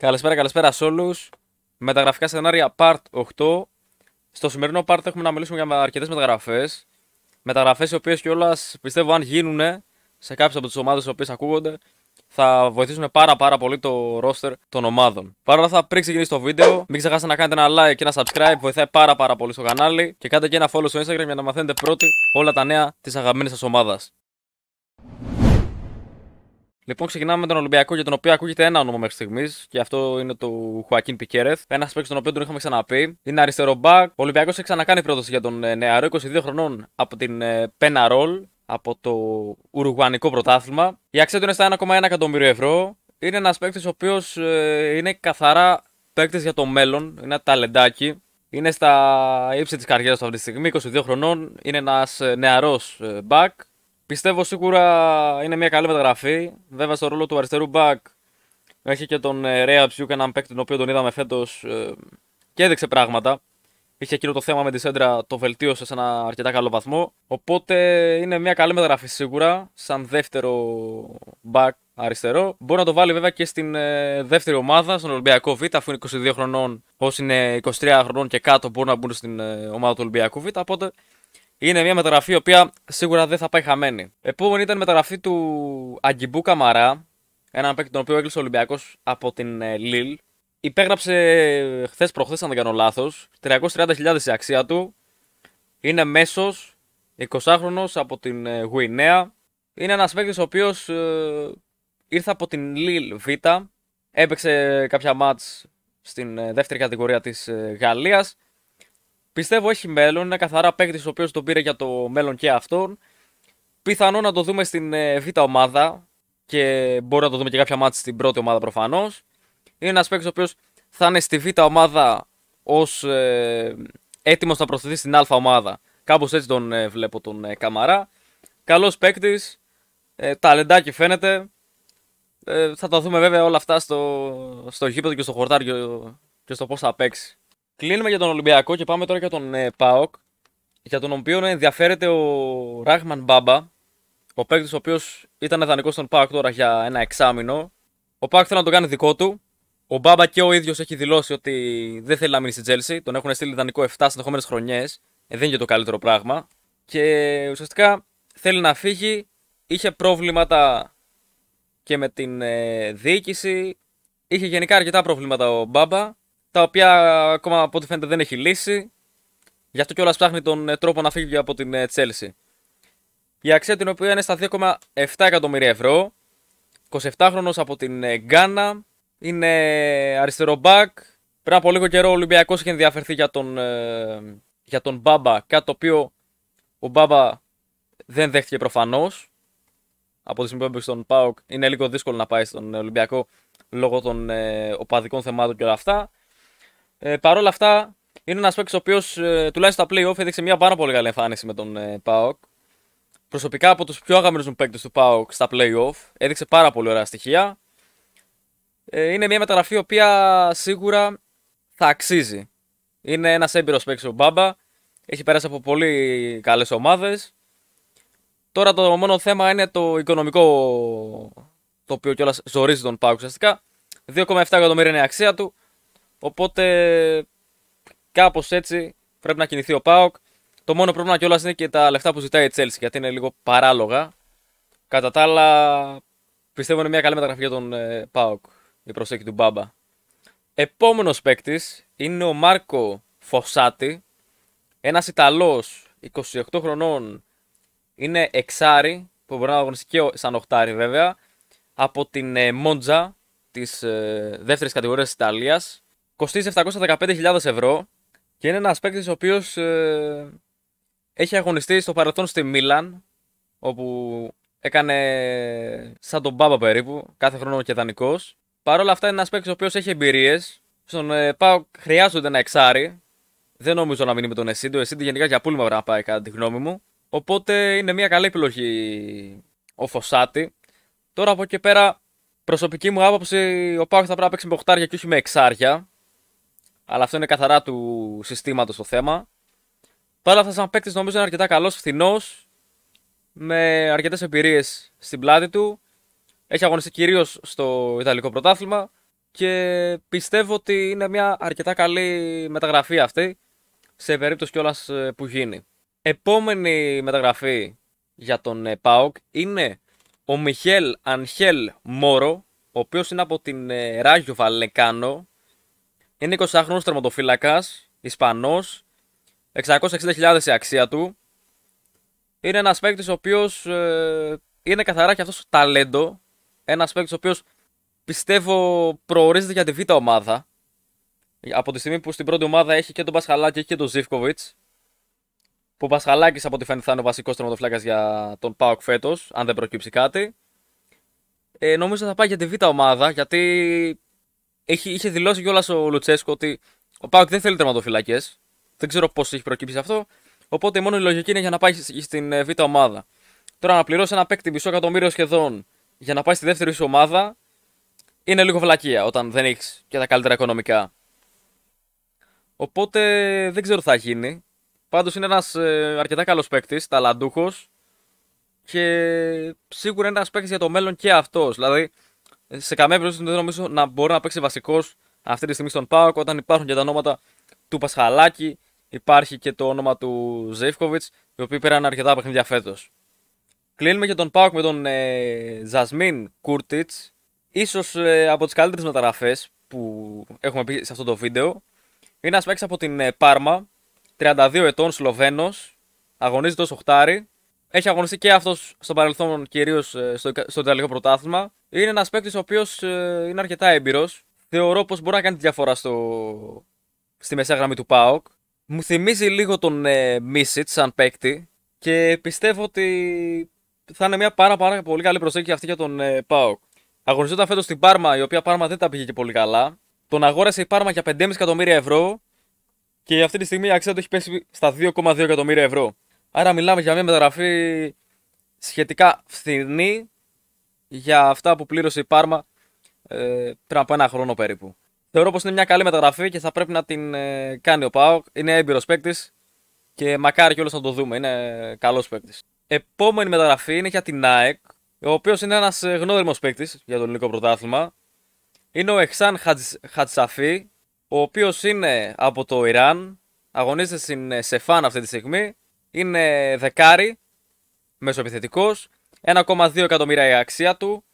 Καλησπέρα, καλησπέρα σε όλους. Μεταγραφικά σενάρια Part 8. Στο σημερινό Part έχουμε να μιλήσουμε για αρκετές μεταγραφές. Μεταγραφές οι οποίες κιόλας πιστεύω αν γίνουν σε κάποιες από τις ομάδες οι οποίες ακούγονται θα βοηθήσουν πάρα πάρα πολύ το roster των ομάδων. Παρ' όλα αυτά, πριν ξεκινήσει το βίντεο, μην ξεχάσετε να κάνετε ένα like και ένα subscribe, βοηθάει πάρα πάρα πολύ στο κανάλι και κάντε και ένα follow στο Instagram για να μαθαίνετε πρώτοι όλα τα νέα της αγαπημένης σας ομάδας. Λοιπόν, ξεκινάμε με τον Ολυμπιακό, για τον οποίο ακούγεται ένα όνομα μέχρι στιγμής, και αυτό είναι το Χουακίν Πικέρεθ. Ένας παίκτης, τον οποίο τον είχαμε ξαναπεί. Είναι αριστερό μπακ. Ο Ολυμπιακός έχει ξανακάνει πρόταση για τον ε, νεαρό, 22 χρονών από την Πένα ε, Ρολ, από το Ουρουγουανικό πρωτάθλημα. Η αξία του είναι στα 1,1 εκατομμύριο ευρώ. Είναι ένας παίκτης, ο οποίος ε, είναι καθαρά παίκτης για το μέλλον. Είναι ένα ταλεντάκι. Είναι στα ύψη της καριέρας του αυτή τη στιγμή, 22 χρονών. Είναι ένας νεαρό μπακ. Πιστεύω σίγουρα είναι μια καλή μεταγραφή. Βέβαια, στο ρόλο του αριστερού back, έχει και τον Ρέα ε, Ψιούκ, έναν παίκτη τον οποίο τον είδαμε φέτος ε, και έδειξε πράγματα. Είχε εκείνο το θέμα με τη Σέντρα, το βελτίωσε σε ένα αρκετά καλό βαθμό. Οπότε είναι μια καλή μεταγραφή σίγουρα, σαν δεύτερο back αριστερό. Μπορεί να το βάλει βέβαια και στην ε, δεύτερη ομάδα, στον Ολυμπιακό Β, αφού είναι 22 χρονών. Όσοι είναι 23 χρονών και κάτω μπορούν να μπουν στην ομάδα του Ολυμπιακού Β. Οπότε είναι μια μεταγραφή η οποία σίγουρα δεν θα πάει χαμένη. Επόμενη ήταν η μεταγραφή του Αγκιμπού Καμαρά, έναν παίκτη τον οποίο έκλεισε ο Ολυμπιακός από την ε, Λίλ. Υπέγραψε ε, χθες προχθές, αν δεν κάνω λάθος, 330.000 η αξία του. Είναι μέσος, 20χρονο από την ε, Γουινέα. Είναι ένας παίκτης ο οποίος ήρθε από την Λίλ Β. Έπαιξε κάποια μάτς στην δεύτερη κατηγορία της Γαλλίας Πιστεύω έχει μέλλον. Είναι καθαρά παίκτης ο οποίος τον πήρε για το μέλλον και αυτόν. Πιθανό να το δούμε στην ε, β' ομάδα και μπορεί να το δούμε και κάποια μάτια στην πρώτη ομάδα προφανώς. Είναι ένας παίκτης ο οποίος θα είναι στη β' ομάδα ως ε, έτοιμος να προσθεθεί στην α' ομάδα. Κάπως έτσι τον ε, βλέπω τον ε, Καμαρά. Καλός παίκτης. Ε, ταλεντάκι φαίνεται. Ε, θα τα δούμε βέβαια όλα αυτά στο, στο γήπεδο και στο χορτάριο και στο πώς θα παίξει. Κλείνουμε για τον Ολυμπιακό και πάμε τώρα για τον ε, ΠΑΟΚ, για τον οποίο ενδιαφέρεται ο Ράχμαν Μπάμπα, ο παίκτης ο οποίος ήταν δανεικό στον ΠΑΟΚ τώρα για ένα εξάμεινο. Ο ΠΑΟΚ θέλει να τον κάνει δικό του. Ο Μπάμπα και ο ίδιος έχει δηλώσει ότι δεν θέλει να μείνει στη Τζέλση. Τον έχουν στείλει δανεικό 7 συνεχόμενε χρονιές. Ε, δεν είναι και το καλύτερο πράγμα. Και ουσιαστικά θέλει να φύγει. Είχε προβλήματα και με την ε, διοίκηση. Είχε γενικά αρκετά προβλήματα ο Μπάμπα τα οποία ακόμα από ό,τι φαίνεται δεν έχει λύσει. Γι' αυτό κιόλας ψάχνει τον ε, τρόπο να φύγει από την ε, Chelsea. Η αξία την οποία είναι στα 2,7 εκατομμύρια ευρώ. 27χρονο από την ε, Γκάνα. Είναι αριστερό μπακ. Πριν από λίγο καιρό ο Ολυμπιακός είχε ενδιαφερθεί για τον, για τον Μπάμπα. Κάτι το οποίο ο Μπάμπα δεν δέχτηκε προφανώς. Από τη στιγμή που στον Πάοκ είναι λίγο δύσκολο να πάει στον Ολυμπιακό λόγω των οπαδικών θεμάτων και όλα αυτά. Ε, Παρ' όλα αυτά, είναι ένας παίκτης ο οποίος ε, τουλάχιστον στα playoff έδειξε μια πάρα πολύ καλή εμφάνιση με τον ε, Πάοκ. Προσωπικά από τους πιο αγαπημένου μου παίκτες του Πάοκ στα playoff. Έδειξε πάρα πολύ ωραία στοιχεία. Ε, είναι μια μεταγραφή η οποία σίγουρα θα αξίζει. Είναι ένας έμπειρος παίκτης ο Μπάμπα. Έχει περάσει από πολύ καλές ομάδες. Τώρα το μόνο θέμα είναι το οικονομικό το οποίο κιόλας ζορίζει τον Πάοκ ουσιαστικά. 2,7 εκατομμύρια είναι η αξία του. Οπότε κάπως έτσι πρέπει να κινηθεί ο Πάοκ. Το μόνο πρόβλημα κιόλας είναι και τα λεφτά που ζητάει η Chelsea γιατί είναι λίγο παράλογα. Κατά τα άλλα, πιστεύω είναι μια καλή μεταγραφή για τον ε, Πάοκ. Η προσέγγιση του Μπάμπα. Επόμενος παίκτης είναι ο Μάρκο Φωσάτη. Ένας Ιταλός 28 χρονών. Είναι εξάρι που μπορεί να αγωνιστεί και σαν οχτάρι βέβαια. Από την ε, Μόντζα της ε, δεύτερης κατηγορίας της Ιταλίας. Κοστίζει 715.000 ευρώ και είναι ένας παίκτης ο οποίος ε, έχει αγωνιστεί στο παρελθόν στη Μίλαν, όπου έκανε σαν τον Μπάμπα περίπου, κάθε χρόνο και δανεικό. Παρ' όλα αυτά είναι ένας παίκτης ο οποίος έχει εμπειρίες. Στον ε, Πάο χρειάζονται ένα εξάρι. Δεν νομίζω να μείνει με τον Εσίντο. Ο Εσίντο γενικά για πούλμα πρέπει να πάει, κατά τη γνώμη μου. Οπότε είναι μια καλή επιλογή ο Φωσάτη. Τώρα από εκεί πέρα, προσωπική μου άποψη, ο Πάο θα πρέπει να παίξει με οχτάρια και όχι με εξάρια. Αλλά αυτό είναι καθαρά του συστήματος το θέμα. Παρ' αυτά, σαν παίκτης, νομίζω είναι αρκετά καλός, φθηνός, με αρκετές εμπειρίες στην πλάτη του. Έχει αγωνιστεί κυρίως στο Ιταλικό πρωτάθλημα και πιστεύω ότι είναι μια αρκετά καλή μεταγραφή αυτή σε περίπτωση κιόλας ε, που γίνει. Επόμενη μεταγραφή για τον ε, ΠΑΟΚ είναι ο Μιχέλ Ανχέλ Μόρο, ο οποίος είναι από την ε, Ράγιο Βαλεκάνο είναι 20χρονο τερματοφύλακας, Ισπανός, 660.000 η αξία του. Είναι ένας παίκτης ο οποίος ε, είναι καθαρά και αυτός ταλέντο. Ένας παίκτης ο οποίος πιστεύω προορίζεται για τη β' ομάδα. Από τη στιγμή που στην πρώτη ομάδα έχει και τον Πασχαλάκη και τον Ζήφκοβιτ. Που ο Πασχαλάκης από τη φαίνεται θα είναι ο βασικός τερματοφύλακας για τον Πάοκ φέτος, αν δεν προκύψει κάτι. Ε, νομίζω θα πάει για τη β' ομάδα γιατί έχει, είχε δηλώσει κιόλας ο Λουτσέσκο ότι ο Πάουκ δεν θέλει τερματοφυλακές. Δεν ξέρω πώς έχει προκύψει αυτό. Οπότε μόνο η λογική είναι για να πάει στην ε, β' ομάδα. Τώρα να πληρώσει ένα παίκτη μισό εκατομμύριο σχεδόν για να πάει στη δεύτερη σου ομάδα είναι λίγο βλακεία όταν δεν έχεις και τα καλύτερα οικονομικά. Οπότε δεν ξέρω τι θα γίνει. Πάντως είναι ένας ε, αρκετά καλός παίκτης, ταλαντούχος και σίγουρα είναι ένας παίκτης για το μέλλον και αυτός. Δηλαδή σε καμία περίπτωση δεν νομίζω να μπορεί να παίξει βασικός αυτή τη στιγμή στον Πάοκ όταν υπάρχουν και τα ονόματα του Πασχαλάκη, υπάρχει και το όνομα του Ζεύκοβιτ, οι οποίοι πήραν αρκετά παιχνίδια φέτος. Κλείνουμε και τον Πάοκ με τον ε, Ζασμίν Κούρτιτ, ίσως ε, από τις καλύτερες μεταγραφές που έχουμε πει σε αυτό το βίντεο. Είναι ένας από την ε, Πάρμα, 32 ετών Σλοβαίνος, αγωνίζεται ως οχτάρι. Έχει αγωνιστεί και αυτός στο παρελθόν κυρίως ε, στο, στο Ιταλικό Πρωτάθλημα. Είναι ένας παίκτης ο οποίος ε, είναι αρκετά έμπειρος. Θεωρώ πως μπορεί να κάνει τη διαφορά στο... στη μεσαία γραμμή του Πάοκ. Μου θυμίζει λίγο τον ε, Μίσιτ σαν παίκτη και πιστεύω ότι θα είναι μια πάρα, πάρα πολύ καλή προσέγγιση αυτή για τον ε, Πάοκ. Αγωνιζόταν φέτος στην Πάρμα, η οποία Πάρμα δεν τα πήγε και πολύ καλά. Τον αγόρασε η Πάρμα για 5,5 εκατομμύρια ευρώ και αυτή τη στιγμή η αξία του έχει πέσει στα 2,2 εκατομμύρια ευρώ. Άρα μιλάμε για μια μεταγραφή σχετικά φθηνή για αυτά που πλήρωσε η Πάρμα ε, πριν από ένα χρόνο περίπου. Θεωρώ πως είναι μια καλή μεταγραφή και θα πρέπει να την ε, κάνει ο Πάοκ. Είναι έμπειρος παίκτης και μακάρι κιόλας να το δούμε. Είναι καλός παίκτης. Επόμενη μεταγραφή είναι για την ΑΕΚ, ο οποίος είναι ένας ε, γνώριμος παίκτης για το ελληνικό πρωτάθλημα. Είναι ο Εχσάν Χατσαφή, ο οποίος είναι από το Ιράν. Αγωνίζεται στην ε, Σεφάν αυτή τη στιγμή. Είναι δεκάρι, μεσοεπιθετικός 1,2 εκατομμύρια η αξία του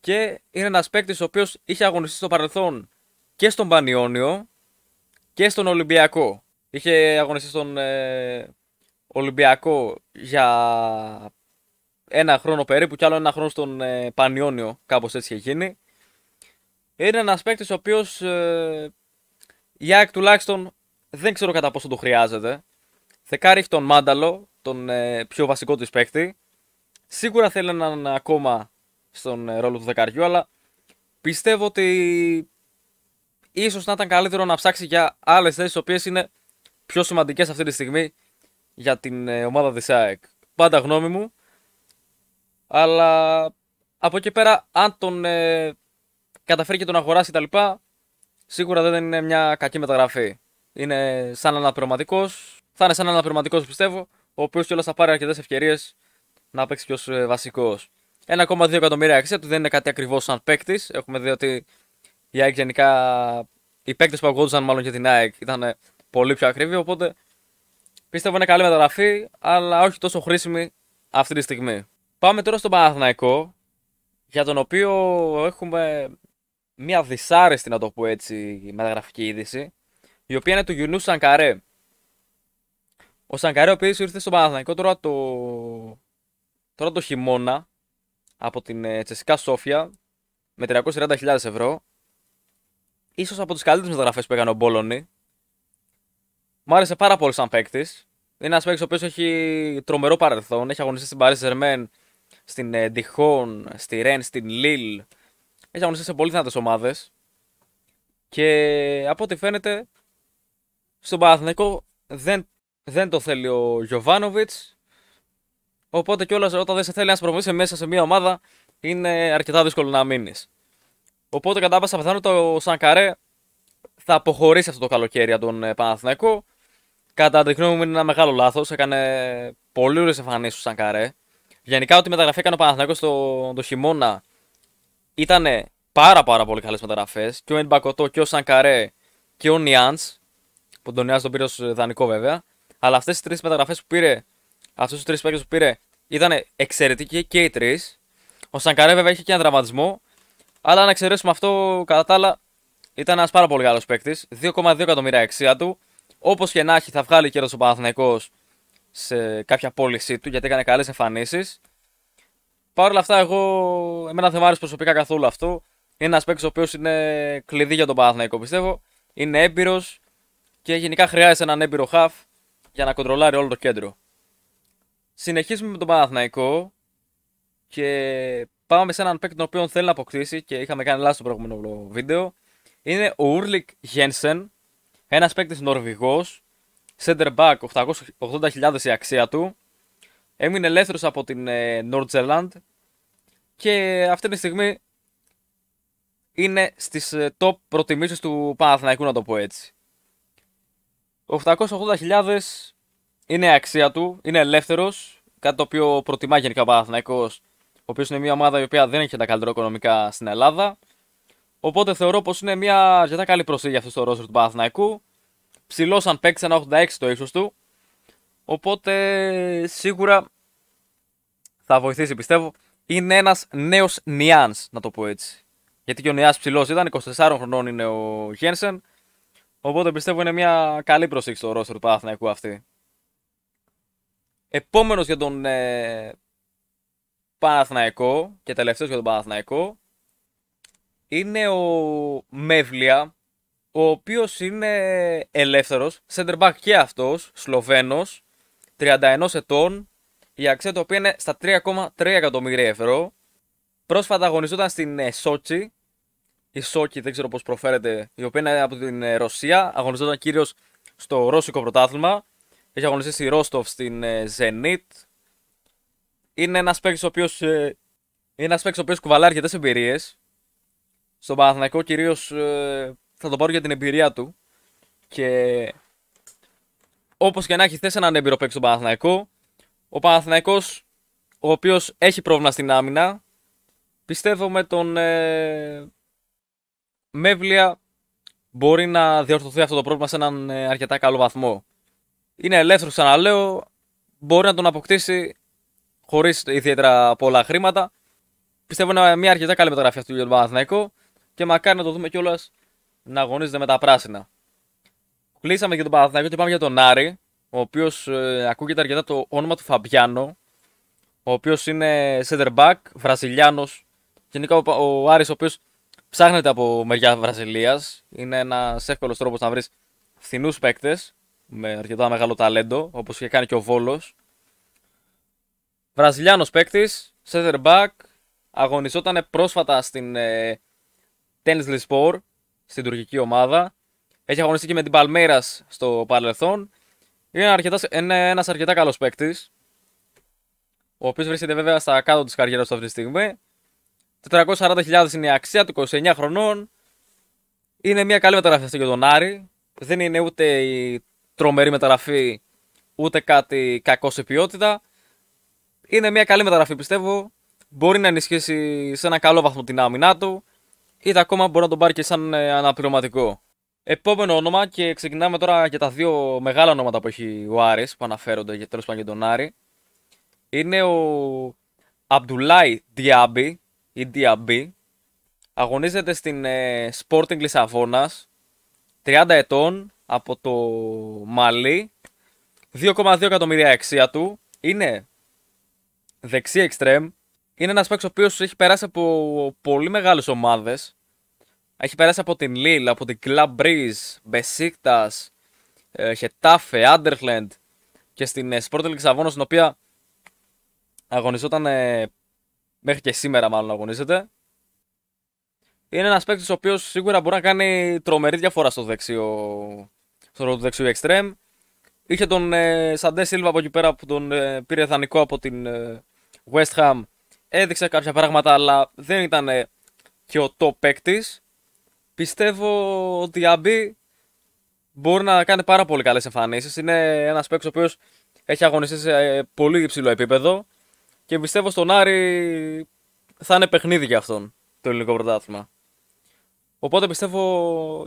και είναι ένας παίκτης ο οποίος είχε αγωνιστεί στο παρελθόν και στον Πανιόνιο και στον Ολυμπιακό. Είχε αγωνιστεί στον ε, Ολυμπιακό για ένα χρόνο περίπου και άλλο ένα χρόνο στον ε, Πανιόνιο, κάπως έτσι είχε γίνει. Είναι ένας παίκτης ο οποίος ε, η τουλάχιστον δεν ξέρω κατά πόσο το χρειάζεται. Θεκάρι έχει τον Μάνταλο, τον ε, πιο βασικό της παίκτη. Σίγουρα θέλει έναν ακόμα στον ε, ρόλο του δεκαριού, αλλά πιστεύω ότι ίσως να ήταν καλύτερο να ψάξει για άλλες θέσεις οι οποίες είναι πιο σημαντικές αυτή τη στιγμή για την ε, ομάδα της ΑΕΚ. Πάντα γνώμη μου, αλλά από εκεί πέρα αν τον ε, καταφέρει και τον αγοράσει τα λοιπά, σίγουρα δεν είναι μια κακή μεταγραφή. Είναι σαν πνευματικό. Θα είναι σαν ένα πνευματικό, πιστεύω, ο οποίος κιόλας θα πάρει αρκετές ευκαιρίες να παίξει πιο βασικό. 1,2 εκατομμύρια αξία του δεν είναι κάτι ακριβώς σαν παίκτης. Έχουμε δει ότι η ΑΕΚ γενικά. Οι παίκτες που αγόντουσαν μάλλον για την ΑΕΚ ήταν ε, πολύ πιο ακριβοί. Οπότε πιστεύω είναι καλή μεταγραφή, αλλά όχι τόσο χρήσιμη αυτή τη στιγμή. Πάμε τώρα στον Παναθηναϊκό, για τον οποίο έχουμε μια δυσάρεστη, να το πω έτσι, μεταγραφική είδηση, η οποία είναι του Γιουνού Σανκαρέ. Ο Σανκαρέ, ο οποίος ήρθε στον Παναθηναϊκό τώρα το Τώρα το χειμώνα από την ε, Τσεσικά Σόφια με 340.000 ευρώ. Ίσως από τις καλύτερες μεταγραφές που έκανε ο Μπόλωνη. Μου άρεσε πάρα πολύ σαν παίκτης. Είναι ένας παίκτης ο οποίος έχει τρομερό παρελθόν. Έχει αγωνιστεί στην Paris saint στην ε, Dijon, στη Rennes, στην Λιλ Έχει αγωνιστεί σε πολύ δυνατές ομάδες. Και από ό,τι φαίνεται, στον Παναθηναϊκό δεν, δεν το θέλει ο Γιωβάνοβιτ. Οπότε κιόλας όταν δεν σε θέλει να προμηθήσει μέσα σε μια ομάδα, είναι αρκετά δύσκολο να μείνεις. Οπότε κατά πάσα πιθανότητα ο Σανκαρέ θα αποχωρήσει αυτό το καλοκαίρι από τον ε, Παναθηναϊκό. Κατά τη γνώμη μου είναι ένα μεγάλο λάθος. Έκανε πολύ ωραίες εμφανίσεις ο Σανκαρέ. Γενικά ό,τι μεταγραφή έκανε ο Παναθηναϊκός το, το χειμώνα ήταν πάρα πάρα πολύ καλές μεταγραφές. Και ο Μπακοτό και ο Σανκαρέ και ο Νιάντ. Που τον Νιάντ τον πήρε ως ε, δανεικό βέβαια. Αλλά αυτές οι τρεις μεταγραφές που πήρε αυτούς τους τρεις παίκτες που πήρε ήταν εξαιρετικοί και οι τρεις. Ο Σανκαρέ βέβαια είχε και ένα τραυματισμό. Αλλά να εξαιρέσουμε αυτό, κατά τα άλλα ήταν ένας πάρα πολύ μεγάλο παίκτη. 2,2 εκατομμύρια αξία του. Όπως και να έχει, θα βγάλει και ο Παναθυναϊκό σε κάποια πώλησή του γιατί έκανε καλές εμφανίσεις. Παρ' όλα αυτά, εγώ, εμένα δεν μου άρεσε προσωπικά καθόλου αυτό. Είναι ένας παίκτης ο οποίος είναι κλειδί για τον Παναθηναϊκό πιστεύω. Είναι έμπειρος και γενικά χρειάζεται έναν έμπειρο χαφ για να κοντρολάρει όλο το κέντρο. Συνεχίζουμε με τον Παναθηναϊκό και πάμε σε έναν παίκτη τον οποίο θέλει να αποκτήσει και είχαμε κάνει λάθος στο προηγούμενο βίντεο. Είναι ο Ούρλικ Γένσεν, ένας παίκτης Νορβηγός, center back 880.000 η αξία του. Έμεινε ελεύθερος από την ε, Νόρτζερλαντ και αυτή τη στιγμή είναι στις ε, top προτιμήσεις του Παναθηναϊκού να το πω έτσι. 880.000 είναι αξία του, είναι ελεύθερος. Κάτι το οποίο προτιμά γενικά ο Παναθναϊκό, ο οποίος είναι μια ομάδα η οποία δεν έχει τα καλύτερα οικονομικά στην Ελλάδα. Οπότε θεωρώ πως είναι μια αρκετά καλή προσέγγιση αυτό το ρόστρο του Παναθναϊκού. Ψηλός αν παίξει ένα 86 το ύψο του. Οπότε σίγουρα θα βοηθήσει πιστεύω. Είναι ένας νέος Νιάν, να το πω έτσι. Γιατί και ο Νιάν ψηλός ήταν, 24 χρονών είναι ο Γένσεν. Οπότε πιστεύω είναι μια καλή προσέγγιση στο ρόστρο του Παναθναϊκού αυτή. Επόμενος για τον ε, Παναθηναϊκό και τελευταίος για τον Παναθηναϊκό είναι ο Μεβλια, ο οποίος είναι ελεύθερος, center back και αυτός, Σλοβαίνος, 31 ετών, η αξία του οποία είναι στα 3,3 εκατομμύρια ευρώ. Πρόσφατα αγωνιζόταν στην ε, Σότσι, η Σόκη δεν ξέρω πώς προφέρεται, η οποία είναι από την ε, Ρωσία, αγωνιζόταν κυρίως στο ρώσικο πρωτάθλημα. Έχει αγωνιστεί στη Ρόστοφ στην ε, Zenit. Είναι ένας παίκτης ο οποίος. Ε, είναι ένας παίκτης ο οποίος κουβαλάει αρκετές εμπειρίες. Στον Παναθηναϊκό κυρίως ε, θα το πάρω για την εμπειρία του. Και όπως και να έχει, θέσει έναν έμπειρο παίκτη στον Παναθηναϊκό. Ο Παναθηναϊκός ο οποίος έχει πρόβλημα στην άμυνα, πιστεύω με τον ε, Μεύλια μπορεί να διορθωθεί αυτό το πρόβλημα σε έναν αρκετά καλό βαθμό. Είναι ελεύθερο, ξαναλέω. Μπορεί να τον αποκτήσει χωρίς ιδιαίτερα πολλά χρήματα. Πιστεύω είναι μια αρκετά καλή μεταγραφή για του Παναθηναϊκού και μακάρι να το δούμε κιόλας να αγωνίζεται με τα πράσινα. Κλείσαμε για τον Παναθηναϊκό και πάμε για τον Άρη, ο οποίος ε, ακούγεται αρκετά το όνομα του Φαμπιάνο, ο οποίος είναι center back, Βραζιλιάνος. Γενικά ο, ο Άρης ο οποίος ψάχνεται από μεριά Βραζιλίας. Είναι ένας εύκολος τρόπος να βρεις φθηνούς παίκτες με αρκετά μεγάλο ταλέντο, όπως είχε κάνει και ο Βόλος. Βραζιλιάνος παίκτης, center back, αγωνιζόταν πρόσφατα στην ε, Tennis στην τουρκική ομάδα. Έχει αγωνιστεί και με την Palmeiras στο παρελθόν. Είναι, αρκετά, είναι ένας αρκετά καλός παίκτης. Ο οποίος βρίσκεται βέβαια στα κάτω της καριέρας του αυτή τη στιγμή. 440.000 είναι η αξία του, 29 χρονών. Είναι μια καλή μεταγραφή αυτή για τον Άρη. Δεν είναι ούτε η τρομερή μεταγραφή, ούτε κάτι κακό σε ποιότητα. Είναι μια καλή μεταγραφή πιστεύω. Μπορεί να ενισχύσει σε ένα καλό βαθμό την άμυνά του. Είτε ακόμα μπορεί να τον πάρει και σαν ε, αναπληρωματικό. Επόμενο όνομα και ξεκινάμε τώρα για τα δύο μεγάλα ονόματα που έχει ο Άρης που αναφέρονται για τέλος πάντων τον Άρη. Είναι ο Αμπτουλάι Διάμπη ή Διάμπη. Αγωνίζεται στην ε, Sporting Λισαβόνας. 30 ετών, από το Μαλί. 2,2 εκατομμύρια αξία του. Είναι δεξί εξτρέμ. Είναι ένας παίκτης ο οποίος έχει περάσει από πολύ μεγάλες ομάδες. Έχει περάσει από την Λίλ, από την Club Breeze, Μπεσίκτα, Χετάφε, Άντερλεντ και στην Σπόρτα ε, Λιξαβόνα, στην οποία αγωνιζόταν ε, μέχρι και σήμερα, μάλλον αγωνίζεται. Είναι ένας παίκτης ο οποίος σίγουρα μπορεί να κάνει τρομερή διαφορά στο δεξίο στο ρόλο του δεξιού εξτρέμ. Είχε τον ε, Σαντέ Σίλβα από εκεί πέρα που τον ε, πήρε δανεικό από την ε, West Ham. Έδειξε κάποια πράγματα, αλλά δεν ήταν ε, και ο top παίκτης. Πιστεύω ότι η Αμπή μπορεί να κάνει πάρα πολύ καλές εμφανίσεις. Είναι ένας παίκτης ο οποίος έχει αγωνιστεί σε ε, πολύ υψηλό επίπεδο. Και πιστεύω στον Άρη θα είναι παιχνίδι για αυτόν το ελληνικό πρωτάθλημα. Οπότε πιστεύω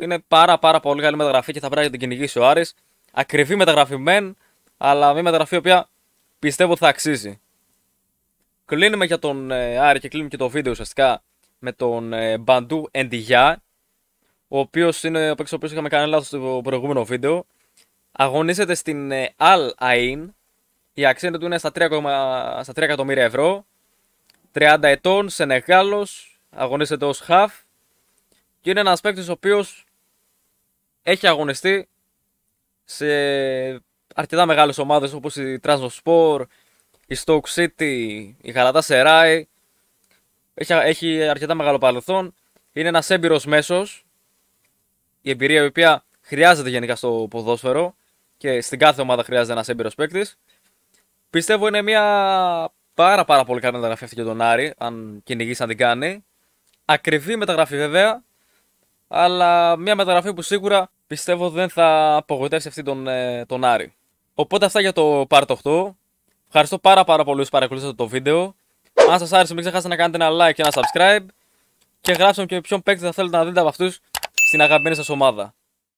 είναι πάρα πάρα πολύ καλή μεταγραφή και θα πρέπει να την κυνηγήσει ο Άρης. Ακριβή μεταγραφή μεν, αλλά μια μεταγραφή οποία πιστεύω θα αξίζει. Κλείνουμε για τον ε, Άρη και κλείνουμε και το βίντεο ουσιαστικά με τον ε, Μπαντού Εντιγιά, ο οποίος είναι ο παίκτης που είχαμε κάνει λάθος στο προηγούμενο βίντεο. Αγωνίζεται στην ε, Al Ain. Η αξία του είναι στα 3, εκατομμύρια ευρώ. 30 ετών, Σενεγάλος, αγωνίζεται ως Χαφ. Και είναι ένας παίκτης ο οποίος έχει αγωνιστεί σε αρκετά μεγάλες ομάδες όπως η Τρανσοσπορ, η Stoke City, η Γαλατά Σεράι. Έχει, έχει αρκετά μεγάλο παρελθόν. Είναι ένας έμπειρος μέσος. Η εμπειρία η οποία χρειάζεται γενικά στο ποδόσφαιρο και στην κάθε ομάδα χρειάζεται ένας έμπειρος παίκτης. Πιστεύω είναι μια πάρα πάρα πολύ καλή μεταγραφή αυτή για τον Άρη, αν κυνηγήσει να την κάνει. Ακριβή μεταγραφή βέβαια, αλλά μια μεταγραφή που σίγουρα πιστεύω δεν θα απογοητεύσει αυτή τον, ε, τον Άρη. Οπότε αυτά για το Part 8. Ευχαριστώ πάρα πάρα πολύ που παρακολουθήσατε το βίντεο. Αν σας άρεσε μην ξεχάσετε να κάνετε ένα like και ένα subscribe και γράψτε μου και ποιον παίκτη θα θέλετε να δείτε από αυτούς στην αγαπημένη σας ομάδα.